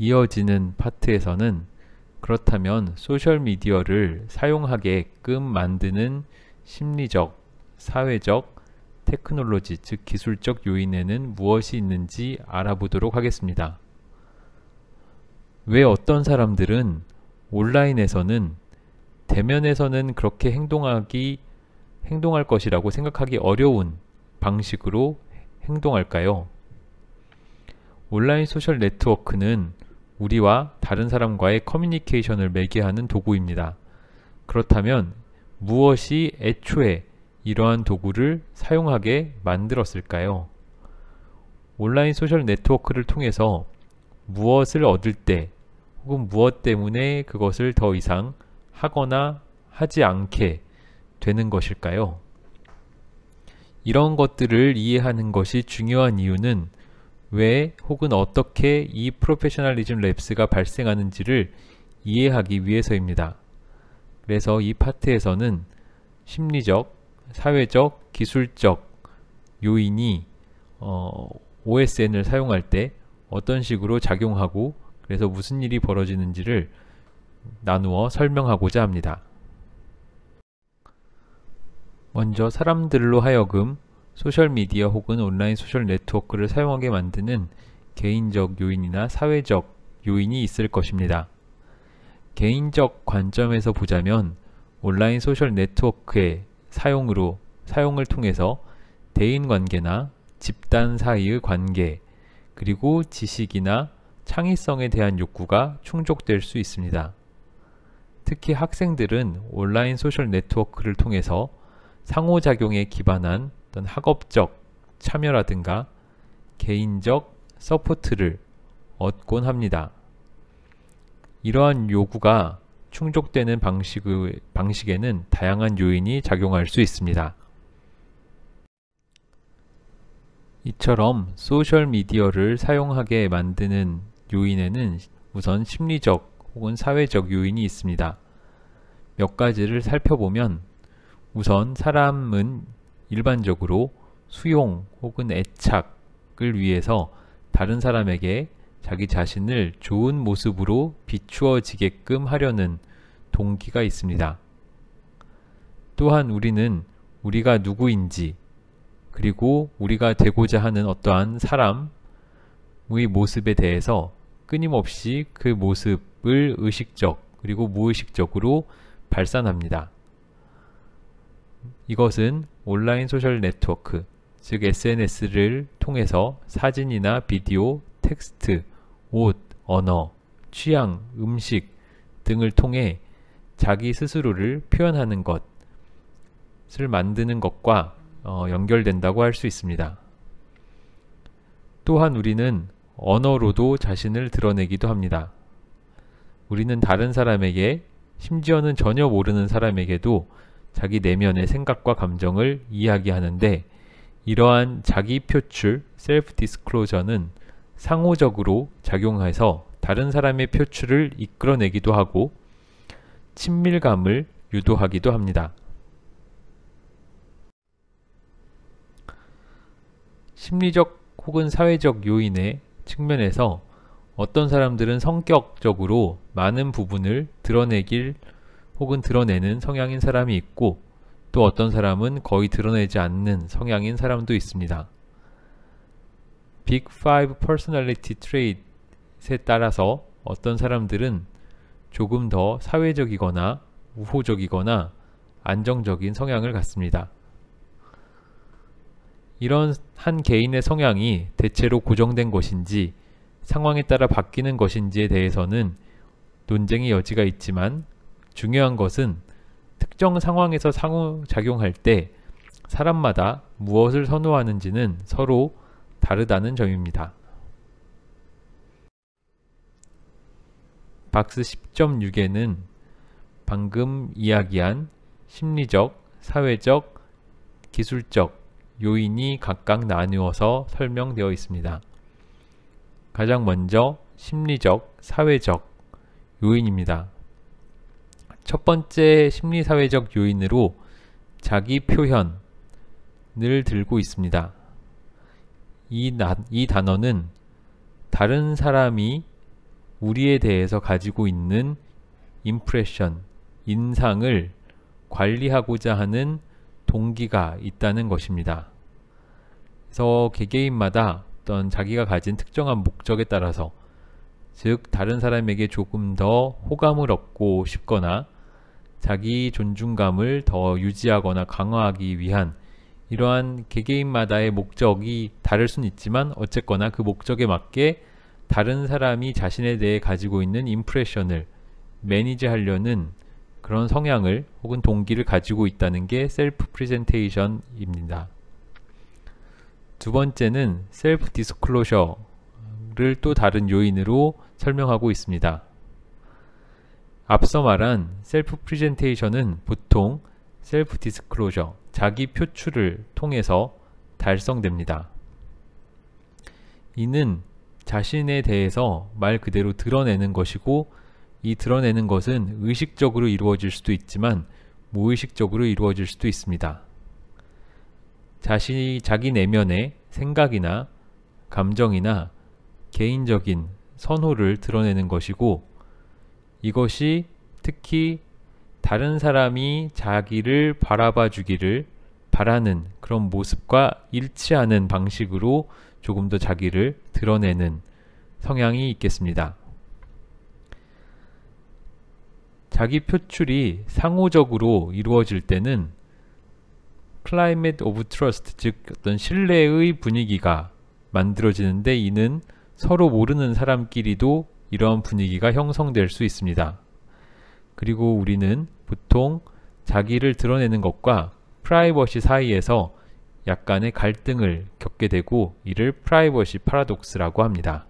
이어지는 파트에서는 그렇다면 소셜미디어를 사용하게끔 만드는 심리적, 사회적, 테크놀로지, 즉 기술적 요인에는 무엇이 있는지 알아보도록 하겠습니다. 왜 어떤 사람들은 온라인에서는 대면에서는 그렇게 행동하기, 행동할 것이라고 생각하기 어려운 방식으로 행동할까요? 온라인 소셜 네트워크는 우리와 다른 사람과의 커뮤니케이션을 매개하는 도구입니다. 그렇다면 무엇이 애초에 이러한 도구를 사용하게 만들었을까요? 온라인 소셜 네트워크를 통해서 무엇을 얻을 때 혹은 무엇 때문에 그것을 더 이상 하거나 하지 않게 되는 것일까요? 이런 것들을 이해하는 것이 중요한 이유는 왜 혹은 어떻게 이 프로페셔널리즘 랩스가 발생하는지를 이해하기 위해서입니다. 그래서 이 파트에서는 심리적, 사회적, 기술적 요인이 어, OSN을 사용할 때 어떤 식으로 작용하고 그래서 무슨 일이 벌어지는지를 나누어 설명하고자 합니다. 먼저 사람들로 하여금 소셜미디어 혹은 온라인 소셜 네트워크를 사용하게 만드는 개인적 요인이나 사회적 요인이 있을 것입니다. 개인적 관점에서 보자면 온라인 소셜 네트워크의 사용으로 사용을 통해서 대인 관계나 집단 사이의 관계, 그리고 지식이나 창의성에 대한 욕구가 충족될 수 있습니다. 특히 학생들은 온라인 소셜 네트워크를 통해서 상호작용에 기반한 어떤 학업적 참여라든가 개인적 서포트를 얻곤 합니다. 이러한 요구가 충족되는 방식 방식에는 다양한 요인이 작용할 수 있습니다. 이처럼 소셜미디어를 사용하게 만드는 요인에는 우선 심리적 혹은 사회적 요인이 있습니다. 몇 가지를 살펴보면 우선 사람은 일반적으로 수용 혹은 애착을 위해서 다른 사람에게 자기 자신을 좋은 모습으로 비추어지게끔 하려는 동기가 있습니다. 또한 우리는 우리가 누구인지 그리고 우리가 되고자 하는 어떠한 사람의 모습에 대해서 끊임없이 그 모습을 의식적 그리고 무의식적으로 발산합니다. 이것은 온라인 소셜 네트워크, 즉 SNS를 통해서 사진이나 비디오, 텍스트, 옷, 언어, 취향, 음식 등을 통해 자기 스스로를 표현하는 것을 만드는 것과 어, 연결된다고 할 수 있습니다. 또한 우리는 언어로도 자신을 드러내기도 합니다. 우리는 다른 사람에게, 심지어는 전혀 모르는 사람에게도 자기 내면의 생각과 감정을 이야기하는데 이러한 자기 표출, 셀프 디스클로저는 상호적으로 작용해서 다른 사람의 표출을 이끌어내기도 하고 친밀감을 유도하기도 합니다. 심리적 혹은 사회적 요인의 측면에서 어떤 사람들은 성격적으로 많은 부분을 드러내길 혹은 드러내는 성향인 사람이 있고 또 어떤 사람은 거의 드러내지 않는 성향인 사람도 있습니다. 빅5 퍼스널리티 트레이트에 따라서 어떤 사람들은 조금 더 사회적이거나 우호적이거나 안정적인 성향을 갖습니다. 이런 한 개인의 성향이 대체로 고정된 것인지 상황에 따라 바뀌는 것인지에 대해서는 논쟁의 여지가 있지만 중요한 것은 특정 상황에서 상호작용할 때 사람마다 무엇을 선호하는지는 서로 다르다는 점입니다. 박스 10.6에는 방금 이야기한 심리적, 사회적, 기술적 요인이 각각 나누어서 설명되어 있습니다. 가장 먼저 심리적, 사회적 요인입니다. 첫 번째 심리사회적 요인으로 자기 표현을 들고 있습니다. 이, 나, 이 단어는 다른 사람이 우리에 대해서 가지고 있는 임프레션, 인상을 관리하고자 하는 동기가 있다는 것입니다. 그래서 개개인마다 어떤 자기가 가진 특정한 목적에 따라서 즉 다른 사람에게 조금 더 호감을 얻고 싶거나 자기 존중감을 더 유지하거나 강화하기 위한 이러한 개개인마다의 목적이 다를 수는 있지만 어쨌거나 그 목적에 맞게 다른 사람이 자신에 대해 가지고 있는 임프레션을 매니지하려는 그런 성향을 혹은 동기를 가지고 있다는 게 셀프 프레젠테이션입니다. 두 번째는 셀프 디스클로셔를 또 다른 요인으로 설명하고 있습니다. 앞서 말한 셀프 프리젠테이션은 보통 셀프 디스클로저, 자기 표출을 통해서 달성됩니다. 이는 자신에 대해서 말 그대로 드러내는 것이고 이 드러내는 것은 의식적으로 이루어질 수도 있지만 무의식적으로 이루어질 수도 있습니다. 자신이 자기 내면의 생각이나 감정이나 개인적인 선호를 드러내는 것이고 이것이 특히 다른 사람이 자기를 바라봐 주기를 바라는 그런 모습과 일치하는 방식으로 조금 더 자기를 드러내는 성향이 있겠습니다. 자기 표출이 상호적으로 이루어질 때는 climate of trust, 즉 어떤 신뢰의 분위기가 만들어지는데 이는 서로 모르는 사람끼리도 이러한 분위기가 형성될 수 있습니다. 그리고 우리는 보통 자기를 드러내는 것과 프라이버시 사이에서 약간의 갈등을 겪게 되고 이를 프라이버시 파라독스라고 합니다.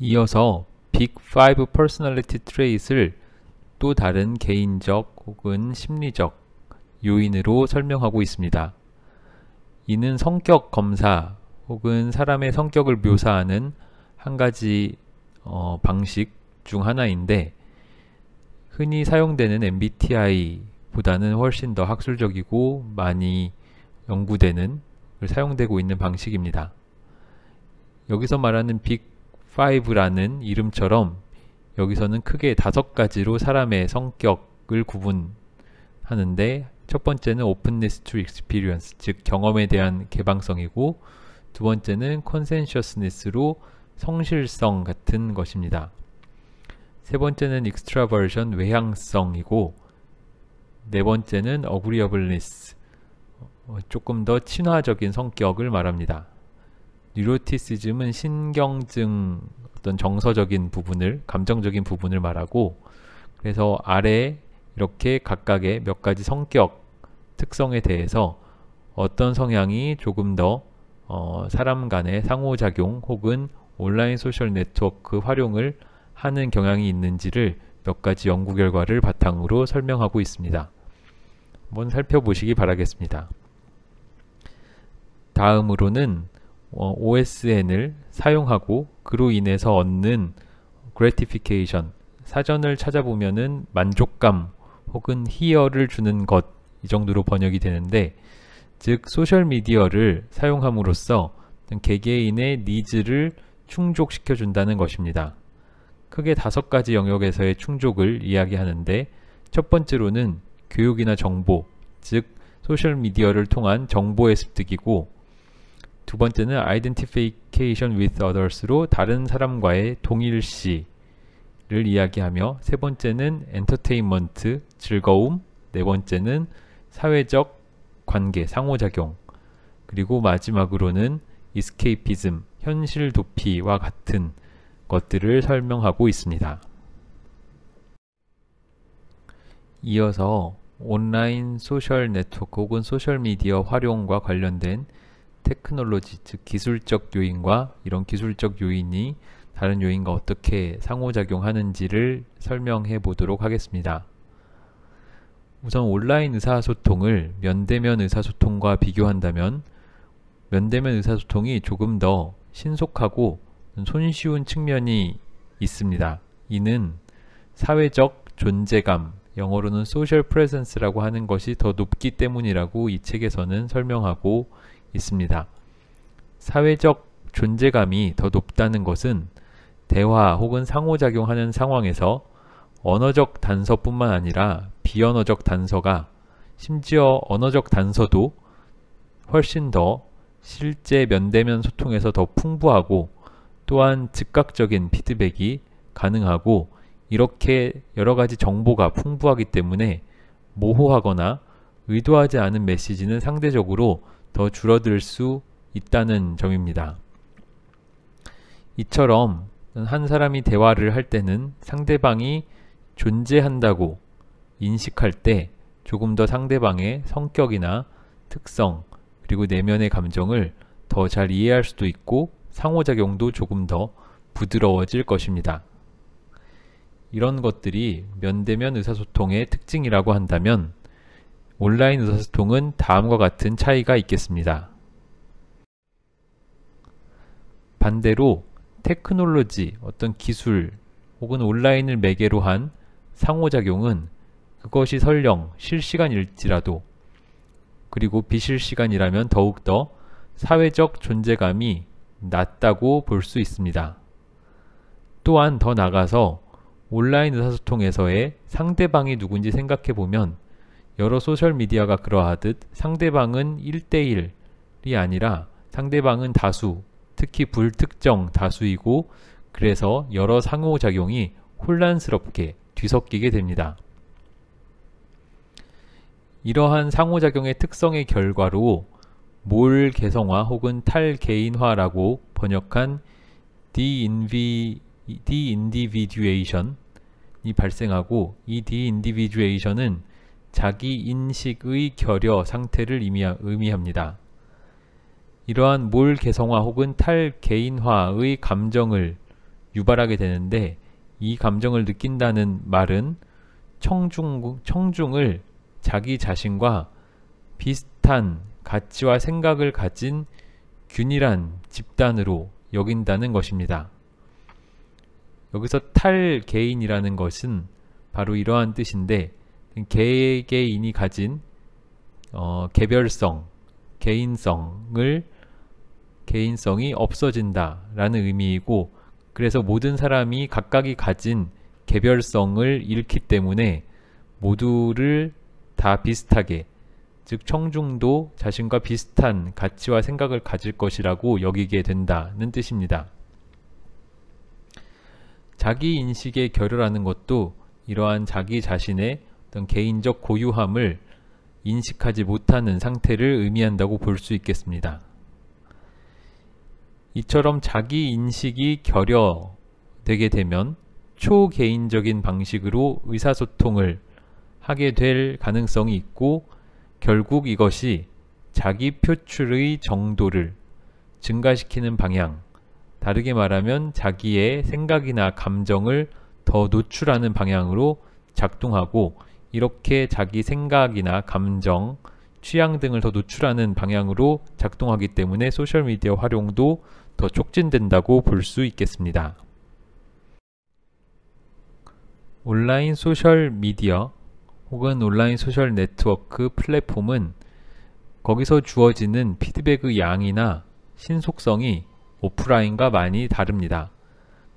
이어서 빅5 퍼스널리티 트레이트를 또 다른 개인적 혹은 심리적 요인으로 설명하고 있습니다. 이는 성격 검사 혹은 사람의 성격을 묘사하는 한 가지 어, 방식 중 하나인데 흔히 사용되는 MBTI보다는 훨씬 더 학술적이고 많이 연구되는 사용되고 있는 방식입니다. 여기서 말하는 빅5라는 이름처럼 여기서는 크게 다섯 가지로 사람의 성격을 구분하는데 첫 번째는 openness to experience, 즉 경험에 대한 개방성이고 두 번째는 컨센셔스니스로 성실성 같은 것입니다. 세 번째는 익스트라버전 외향성이고 네 번째는 어그리어블리스 조금 더 친화적인 성격을 말합니다. 뉴로티시즘은 신경증 어떤 정서적인 부분을 감정적인 부분을 말하고 그래서 아래 이렇게 각각의 몇 가지 성격 특성에 대해서 어떤 성향이 조금 더 어, 사람 간의 상호작용 혹은 온라인 소셜 네트워크 활용을 하는 경향이 있는지를 몇 가지 연구 결과를 바탕으로 설명하고 있습니다. 한번 살펴보시기 바라겠습니다. 다음으로는 어, OSN을 사용하고 그로 인해서 얻는 gratification, 사전을 찾아보면 만족감 혹은 희열을 주는 것 이 정도로 번역이 되는데 즉 소셜미디어를 사용함으로써 개개인의 니즈를 충족시켜 준다는 것입니다. 크게 다섯 가지 영역에서의 충족을 이야기하는데 첫 번째로는 교육이나 정보, 즉 소셜미디어를 통한 정보의 습득이고 두 번째는 identification with others로 다른 사람과의 동일시를 이야기하며 세 번째는 엔터테인먼트, 즐거움, 네 번째는 사회적 관계, 상호작용 그리고 마지막으로는 이스케이피즘, 현실 도피와 같은 것들을 설명하고 있습니다. 이어서 온라인 소셜 네트워크 혹은 소셜미디어 활용과 관련된 테크놀로지, 즉 기술적 요인과 이런 기술적 요인이 다른 요인과 어떻게 상호작용하는지를 설명해 보도록 하겠습니다. 우선 온라인 의사소통을 면대면 의사소통과 비교한다면 면대면 의사소통이 조금 더 신속하고 손쉬운 측면이 있습니다. 이는 사회적 존재감, 영어로는 social presence라고 하는 것이 더 높기 때문이라고 이 책에서는 설명하고 있습니다. 사회적 존재감이 더 높다는 것은 대화 혹은 상호작용하는 상황에서 언어적 단서뿐만 아니라 비언어적 단서가 심지어 언어적 단서도 훨씬 더 실제 면대면 소통에서 더 풍부하고 또한 즉각적인 피드백이 가능하고 이렇게 여러 가지 정보가 풍부하기 때문에 모호하거나 의도하지 않은 메시지는 상대적으로 더 줄어들 수 있다는 점입니다. 이처럼 한 사람이 대화를 할 때는 상대방이 존재한다고 인식할 때 조금 더 상대방의 성격이나 특성 그리고 내면의 감정을 더 잘 이해할 수도 있고 상호작용도 조금 더 부드러워질 것입니다. 이런 것들이 면대면 의사소통의 특징이라고 한다면 온라인 의사소통은 다음과 같은 차이가 있겠습니다. 반대로 테크놀로지, 어떤 기술 혹은 온라인을 매개로 한 상호작용은 그것이 설령 실시간일지라도 그리고 비실시간이라면 더욱더 사회적 존재감이 낮다고 볼 수 있습니다. 또한 더 나가서 온라인 의사소통에서의 상대방이 누군지 생각해 보면 여러 소셜미디어가 그러하듯 상대방은 1대1이 아니라 상대방은 다수, 특히 불특정 다수이고 그래서 여러 상호작용이 혼란스럽게 뒤섞이게 됩니다. 이러한 상호작용의 특성의 결과로 몰 개성화 혹은 탈 개인화라고 번역한 디인디비듀에이션이 발생하고 이 디인디비듀에이션은 자기 인식의 결여 상태를 의미합니다. 이러한 몰 개성화 혹은 탈 개인화의 감정을 유발하게 되는데 이 감정을 느낀다는 말은 청중, 청중을 자기 자신과 비슷한 가치와 생각을 가진 균일한 집단으로 여긴다는 것입니다. 여기서 탈개인이라는 것은 바로 이러한 뜻인데 개개인이 가진 어, 개별성, 개인성을 개인성이 없어진다라는 의미이고 그래서 모든 사람이 각각이 가진 개별성을 잃기 때문에 모두를 다 비슷하게 즉 청중도 자신과 비슷한 가치와 생각을 가질 것이라고 여기게 된다는 뜻입니다. 자기 인식의 결여라는 것도 이러한 자기 자신의 어떤 개인적 고유함을 인식하지 못하는 상태를 의미한다고 볼 수 있겠습니다. 이처럼 자기 인식이 결여되게 되면 초개인적인 방식으로 의사소통을 하게 될 가능성이 있고 결국 이것이 자기 표출의 정도를 증가시키는 방향, 다르게 말하면 자기의 생각이나 감정을 더 노출하는 방향으로 작동하고 이렇게 자기 생각이나 감정, 취향 등을 더 노출하는 방향으로 작동하기 때문에 소셜미디어 활용도 더 촉진된다고 볼 수 있겠습니다. 온라인 소셜미디어 혹은 온라인 소셜 네트워크 플랫폼은 거기서 주어지는 피드백의 양이나 신속성이 오프라인과 많이 다릅니다.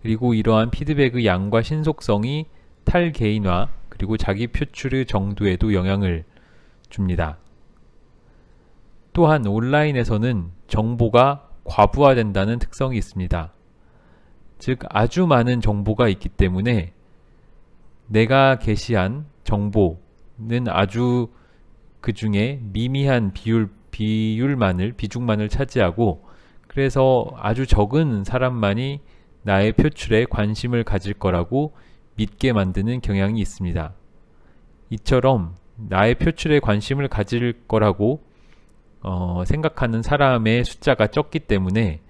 그리고 이러한 피드백의 양과 신속성이 탈개인화 그리고 자기 표출의 정도에도 영향을 줍니다. 또한 온라인에서는 정보가 과부하된다는 특성이 있습니다. 즉 아주 많은 정보가 있기 때문에 내가 게시한 정보 는 아주 그 중에 미미한 비율 비율만을 비중만을 차지하고 그래서 아주 적은 사람만이 나의 표출에 관심을 가질 거라고 믿게 만드는 경향이 있습니다. 이처럼 나의 표출에 관심을 가질 거라고 어, 생각하는 사람의 숫자가 적기 때문에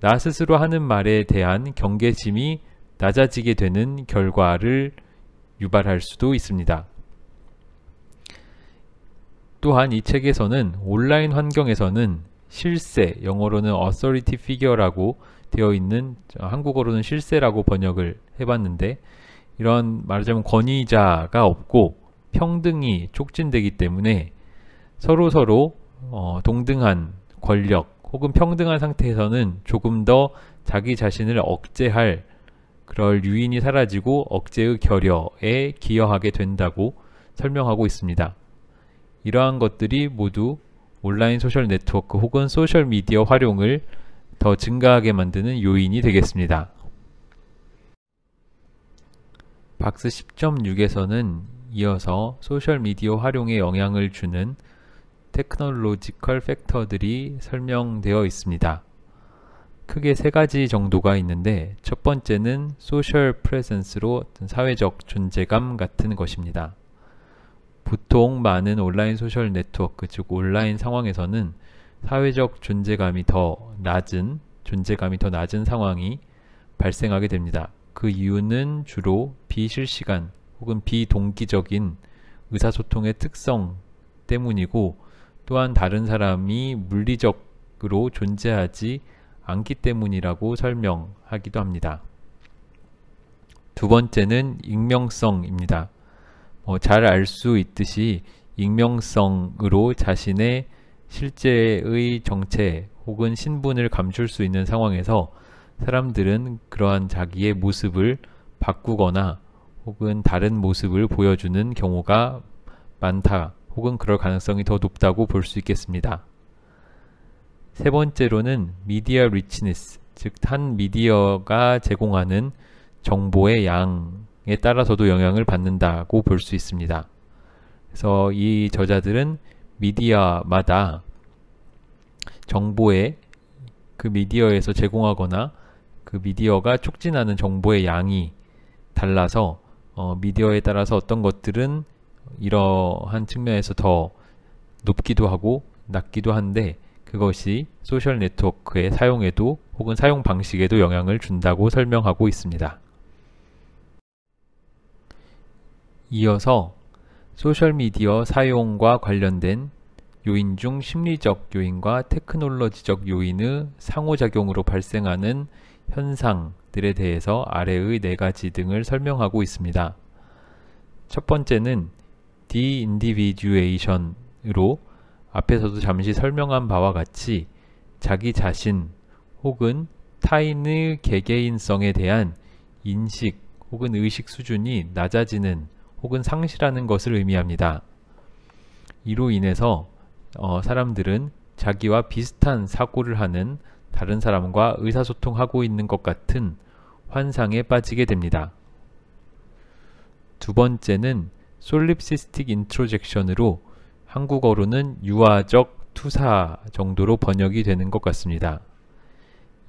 나 스스로 하는 말에 대한 경계심이 낮아지게 되는 결과를 유발할 수도 있습니다. 또한 이 책에서는 온라인 환경에서는 실세, 영어로는 authority figure라고 되어 있는 한국어로는 실세라고 번역을 해봤는데 이런 말하자면 권위자가 없고 평등이 촉진되기 때문에 서로 서로 어, 동등한 권력 혹은 평등한 상태에서는 조금 더 자기 자신을 억제할 그럴 유인이 사라지고 억제의 결여에 기여하게 된다고 설명하고 있습니다. 이러한 것들이 모두 온라인 소셜 네트워크 혹은 소셜 미디어 활용을 더 증가하게 만드는 요인이 되겠습니다. 박스 10.6에서는 이어서 소셜 미디어 활용에 영향을 주는 테크놀로지컬 팩터들이 설명되어 있습니다. 크게 세 가지 정도가 있는데 첫 번째는 소셜 프레젠스로 사회적 존재감 같은 것입니다. 보통 많은 온라인 소셜 네트워크, 즉 온라인 상황에서는 사회적 존재감이 더 낮은, 존재감이 더 낮은 상황이 발생하게 됩니다. 그 이유는 주로 비실시간 혹은 비동기적인 의사소통의 특성 때문이고 또한 다른 사람이 물리적으로 존재하지 않기 때문이라고 설명하기도 합니다. 두 번째는 익명성입니다. 어, 잘알 수 있듯이 익명성으로 자신의 실제의 정체 혹은 신분을 감출 수 있는 상황에서 사람들은 그러한 자기의 모습을 바꾸거나 혹은 다른 모습을 보여주는 경우가 많다 혹은 그럴 가능성이 더 높다고 볼 수 있겠습니다. 세 번째로는 미디어 리치니스, 즉 한 미디어가 제공하는 정보의 양 따라서도 영향을 받는다고 볼 수 있습니다. 그래서 이 저자들은 미디어마다 정보의 그 미디어에서 제공하거나 그 미디어가 촉진하는 정보의 양이 달라서 어, 미디어에 따라서 어떤 것들은 이러한 측면에서 더 높기도 하고 낮기도 한데 그것이 소셜 네트워크의 사용에도 혹은 사용 방식에도 영향을 준다고 설명하고 있습니다. 이어서 소셜미디어 사용과 관련된 요인 중 심리적 요인과 테크놀로지적 요인의 상호작용으로 발생하는 현상들에 대해서 아래의 네 가지 등을 설명하고 있습니다. 첫 번째는 디인디비듀에이션으로 앞에서도 잠시 설명한 바와 같이 자기 자신 혹은 타인의 개개인성에 대한 인식 혹은 의식 수준이 낮아지는 혹은 상실하는 것을 의미합니다. 이로 인해서 어, 사람들은 자기와 비슷한 사고를 하는 다른 사람과 의사소통하고 있는 것 같은 환상에 빠지게 됩니다. 두 번째는 솔립시스틱 인트로젝션으로 한국어로는 유아적 투사 정도로 번역이 되는 것 같습니다.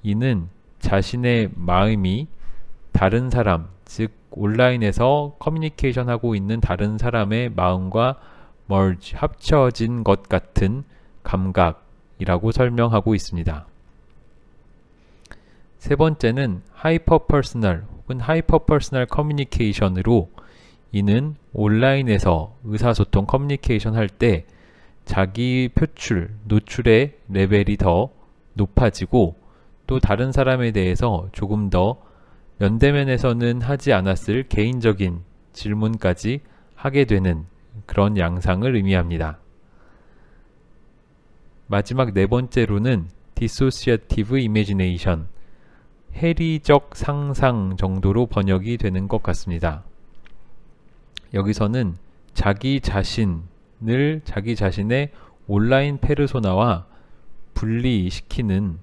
이는 자신의 마음이 다른 사람, 즉 온라인에서 커뮤니케이션 하고 있는 다른 사람의 마음과 멀지 합쳐진 것 같은 감각이라고 설명하고 있습니다. 세 번째는 하이퍼 퍼스널 혹은 하이퍼 퍼스널 커뮤니케이션으로 이는 온라인에서 의사소통 커뮤니케이션 할 때 자기 표출, 노출의 레벨이 더 높아지고 또 다른 사람에 대해서 조금 더 연대면에서는 하지 않았을 개인적인 질문까지 하게 되는 그런 양상을 의미합니다. 마지막 네 번째로는 dissociative imagination, 해리적 상상 정도로 번역이 되는 것 같습니다. 여기서는 자기 자신을 자기 자신의 온라인 페르소나와 분리시키는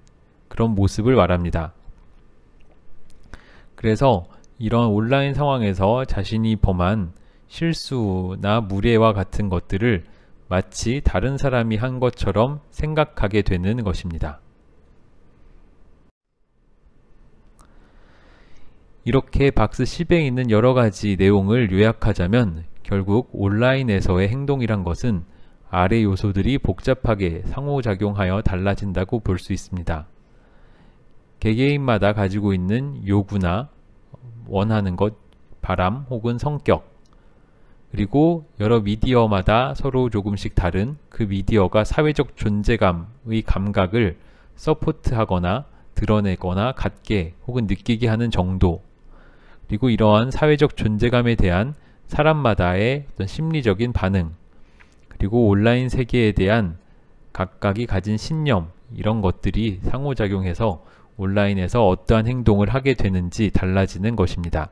그런 모습을 말합니다. 그래서 이런 온라인 상황에서 자신이 범한 실수나 무례와 같은 것들을 마치 다른 사람이 한 것처럼 생각하게 되는 것입니다. 이렇게 박스 10에 있는 여러 가지 내용을 요약하자면 결국 온라인에서의 행동이란 것은 아래 요소들이 복잡하게 상호작용하여 달라진다고 볼 수 있습니다. 개개인마다 가지고 있는 요구나 원하는 것, 바람 혹은 성격, 그리고 여러 미디어마다 서로 조금씩 다른 그 미디어가 사회적 존재감의 감각을 서포트하거나 드러내거나 갖게 혹은 느끼게 하는 정도, 그리고 이러한 사회적 존재감에 대한 사람마다의 어떤 심리적인 반응, 그리고 온라인 세계에 대한 각각이 가진 신념, 이런 것들이 상호작용해서 온라인에서 어떠한 행동을 하게 되는지 달라지는 것입니다.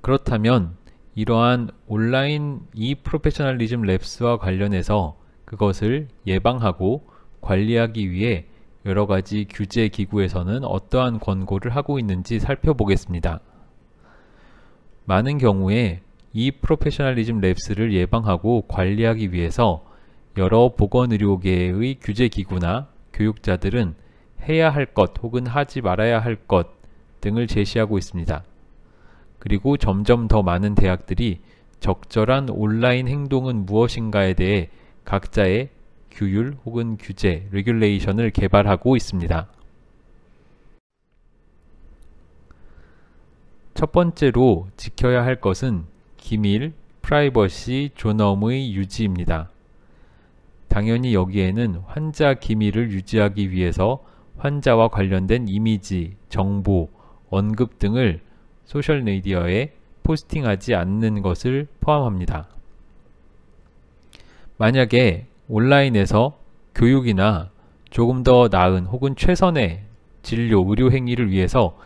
그렇다면 이러한 온라인 이 프로페셔널리즘 랩스와 관련해서 그것을 예방하고 관리하기 위해 여러 가지 규제 기구에서는 어떠한 권고를 하고 있는지 살펴보겠습니다. 많은 경우에 이 프로페셔널리즘 랩스를 예방하고 관리하기 위해서 여러 보건의료계의 규제기구나 교육자들은 해야 할 것 혹은 하지 말아야 할 것 등을 제시하고 있습니다. 그리고 점점 더 많은 대학들이 적절한 온라인 행동은 무엇인가에 대해 각자의 규율 혹은 규제, 레귤레이션을 개발하고 있습니다. 첫 번째로 지켜야 할 것은 기밀, 프라이버시, 존엄의 유지입니다. 당연히 여기에는 환자 기밀을 유지하기 위해서 환자와 관련된 이미지, 정보, 언급 등을 소셜미디어에 포스팅하지 않는 것을 포함합니다. 만약에 온라인에서 교육이나 조금 더 나은 혹은 최선의 진료, 의료 행위를 위해서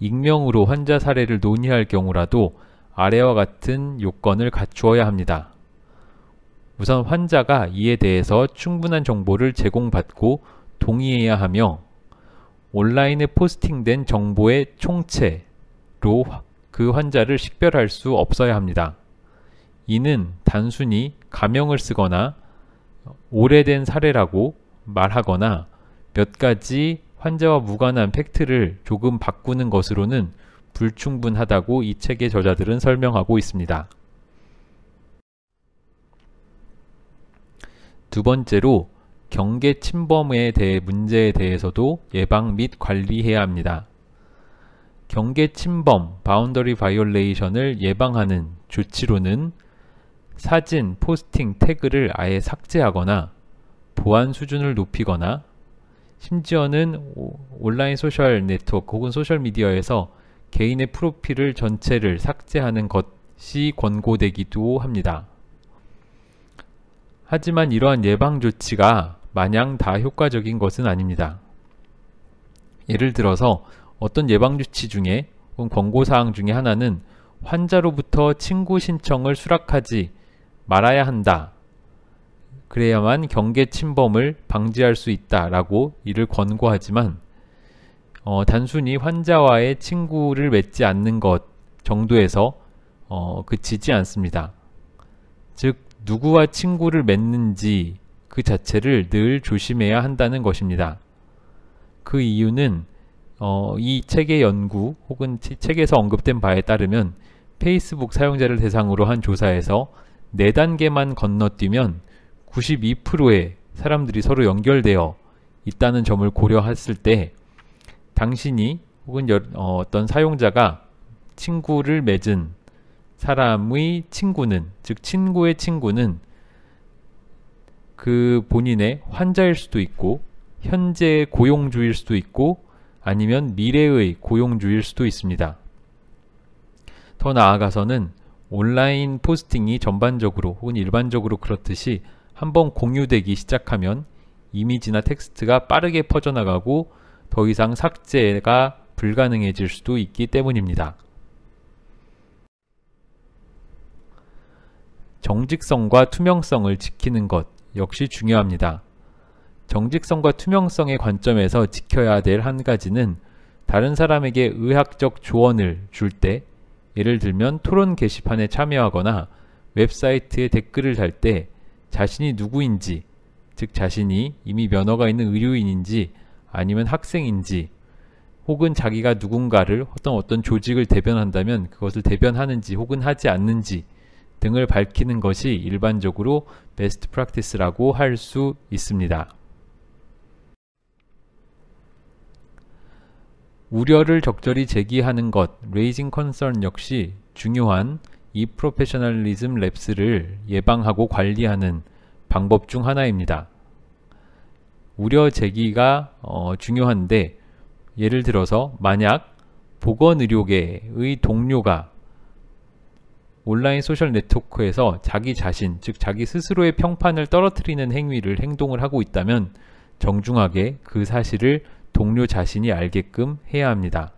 익명으로 환자 사례를 논의할 경우라도 아래와 같은 요건을 갖추어야 합니다. 우선 환자가 이에 대해서 충분한 정보를 제공받고 동의해야 하며 온라인에 포스팅된 정보의 총체로 그 환자를 식별할 수 없어야 합니다. 이는 단순히 가명을 쓰거나 오래된 사례라고 말하거나 몇 가지 환자와 무관한 팩트를 조금 바꾸는 것으로는 불충분하다고 이 책의 저자들은 설명하고 있습니다. 두 번째로 경계 침범에 대해 문제에 대해서도 예방 및 관리해야 합니다. 경계 침범, 바운더리 바이올레이션을 예방하는 조치로는 사진, 포스팅, 태그를 아예 삭제하거나 보안 수준을 높이거나 심지어는 온라인 소셜 네트워크 혹은 소셜 미디어에서 개인의 프로필을 전체를 삭제하는 것이 권고되기도 합니다. 하지만 이러한 예방 조치가 마냥 다 효과적인 것은 아닙니다. 예를 들어서 어떤 예방 조치 중에 혹은 권고 사항 중에 하나는 환자로부터 친구 신청을 수락하지 말아야 한다. 그래야만 경계 침범을 방지할 수 있다라고 이를 권고하지만 어, 단순히 환자와의 친구를 맺지 않는 것 정도에서 어, 그치지 않습니다. 즉 누구와 친구를 맺는지 그 자체를 늘 조심해야 한다는 것입니다. 그 이유는 어, 이 책의 연구 혹은 책에서 언급된 바에 따르면 페이스북 사용자를 대상으로 한 조사에서 4단계만 건너뛰면 92%의 사람들이 서로 연결되어 있다는 점을 고려했을 때 당신이 혹은 여, 어, 어떤 사용자가 친구를 맺은 사람의 친구는 즉 친구의 친구는 그 본인의 환자일 수도 있고 현재의 고용주일 수도 있고 아니면 미래의 고용주일 수도 있습니다. 더 나아가서는 온라인 포스팅이 전반적으로 혹은 일반적으로 그렇듯이 한번 공유되기 시작하면 이미지나 텍스트가 빠르게 퍼져나가고 더 이상 삭제가 불가능해질 수도 있기 때문입니다. 정직성과 투명성을 지키는 것 역시 중요합니다. 정직성과 투명성의 관점에서 지켜야 될 한 가지는 다른 사람에게 의학적 조언을 줄 때 예를 들면 토론 게시판에 참여하거나 웹사이트에 댓글을 달 때 자신이 누구인지 즉 자신이 이미 면허가 있는 의료인인지 아니면 학생인지 혹은 자기가 누군가를 어떤 어떤 조직을 대변한다면 그것을 대변하는지 혹은 하지 않는지 등을 밝히는 것이 일반적으로 베스트 프랙티스라고 할 수 있습니다. 우려를 적절히 제기하는 것, raising concern 역시 중요한 이 프로페셔널리즘 랩스를 예방하고 관리하는 방법 중 하나입니다. 우려 제기가 어, 중요한데 예를 들어서 만약 보건의료계의 동료가 온라인 소셜 네트워크에서 자기 자신, 즉 자기 스스로의 평판을 떨어뜨리는 행위를 행동을 하고 있다면 정중하게 그 사실을 동료 자신이 알게끔 해야 합니다.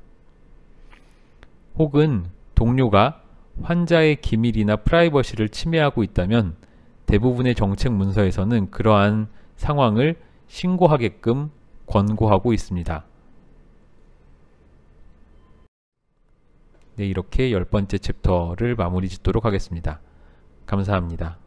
혹은 동료가 환자의 기밀이나 프라이버시를 침해하고 있다면 대부분의 정책 문서에서는 그러한 상황을 신고하게끔 권고하고 있습니다. 네, 이렇게 열 번째 챕터를 마무리 짓도록 하겠습니다. 감사합니다.